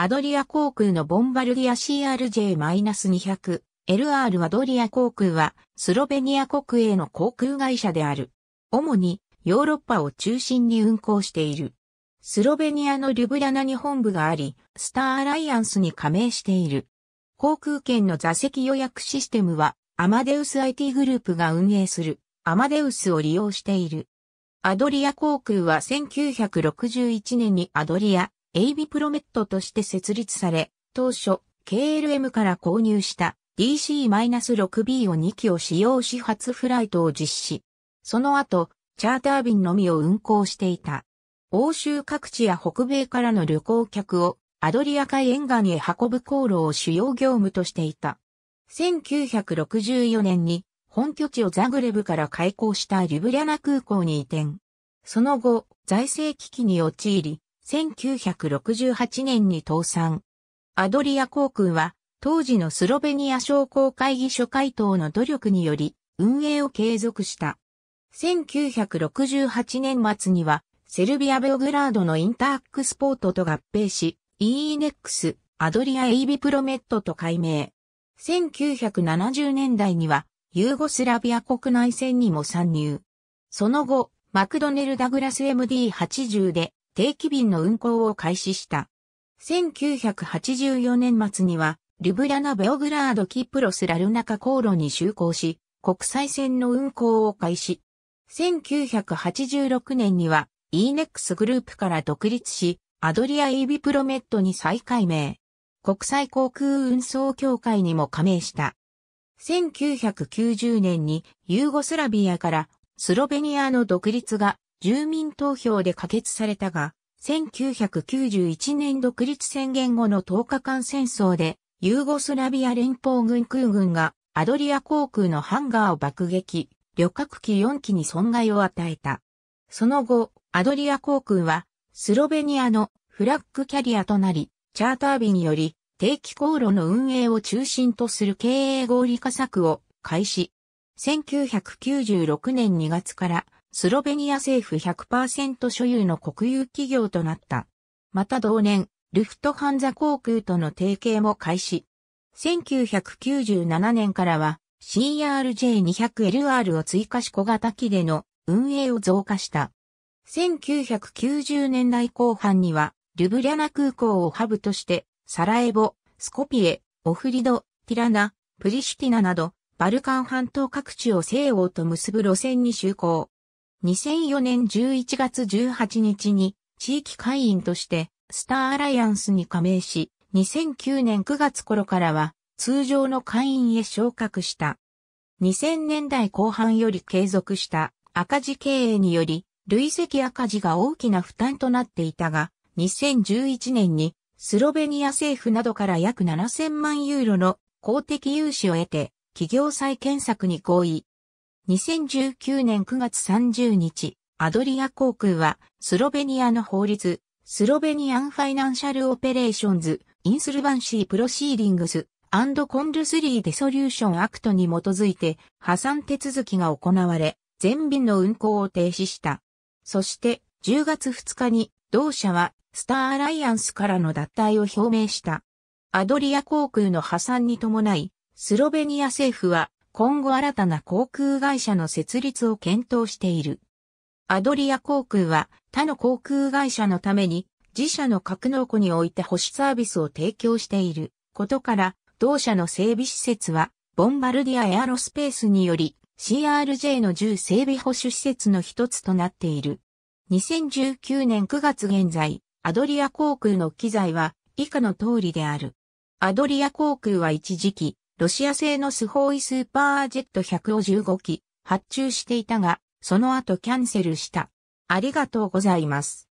アドリア航空のボンバルディア CRJ-200。LR アドリア航空はスロベニア国営の航空会社である。主にヨーロッパを中心に運航している。スロベニアのリュブリャナに本部があり、スターアライアンスに加盟している。航空券の座席予約システムは、アマデウス IT グループが運営する、アマデウスを利用している。アドリア航空は1961年にアドリア、エイビプロメットとして設立され、当初、KLM から購入した DC-6B を2機を使用し初フライトを実施。その後、チャーター便のみを運航していた。欧州各地や北米からの旅行客をアドリア海沿岸へ運ぶ航路を主要業務としていた。1964年に本拠地をザグレブから開港したリブリャナ空港に移転。その後、財政危機に陥り、1968年に倒産。アドリア航空は、当時のスロベニア商工会議所会頭の努力により、運営を継続した。1968年末には、セルビア・ベオグラードのインターックスポートと合併し、EENEX、アドリア・エイビプロメットと改名。1970年代には、ユーゴスラビア国内線にも参入。その後、マクドネル・ダグラス MD80 で、定期便の運行を開始した。1984年末には、リブラナ・ベオグラード・キプロス・ラルナカ航路に就航し、国際線の運行を開始。1986年には、イーネックスグループから独立し、アドリア・イービプロメットに再改名。国際航空運送協会にも加盟した。1990年にユーゴスラビアからスロベニアの独立が住民投票で可決されたが、1991年独立宣言後の10日間戦争で、ユーゴスラビア連邦軍空軍がアドリア航空のハンガーを爆撃、旅客機4機に損害を与えた。その後、アドリア航空はスロベニアのフラッグキャリアとなり、チャーター便により定期航路の運営を中心とする経営合理化策を開始。1996年2月からスロベニア政府100%所有の国有企業となった。また同年、ルフトハンザ航空との提携も開始。1997年からは CRJ200LR を追加し小型機での運営を増加した。1990年代後半には、ルブリャナ空港をハブとして、サラエボ、スコピエ、オフリド、ティラナ、プリシティナなど、バルカン半島各地を西欧と結ぶ路線に就航。2004年11月18日に地域会員としてスターアライアンスに加盟し、2009年9月頃からは通常の会員へ昇格した。2000年代後半より継続した赤字経営により、累積赤字が大きな負担となっていたが、2011年にスロベニア政府などから約7000万ユーロの公的融資を得て、企業再建策に合意。2019年9月30日、アドリア航空は、スロベニアの法律、スロベニアンファイナンシャルオペレーションズ、インスルバンシープロシーディングス、アンドコンルスリーデソリューションアクトに基づいて破産手続きが行われ、全便の運航を停止した。そして、10月2日に、同社は、スターアライアンスからの脱退を表明した。アドリア航空の破産に伴い、スロベニア政府は、今後新たな航空会社の設立を検討している。アドリア航空は他の航空会社のために自社の格納庫において保守サービスを提供していることから、同社の整備施設は、ボンバルディアエアロスペースにより、CRJ の重整備保守施設の一つとなっている。2019年9月現在、アドリア航空の機材は以下の通りである。アドリア航空は一時期、ロシア製のスホーイスーパージェット1を15機発注していたが、その後キャンセルした。ありがとうございます。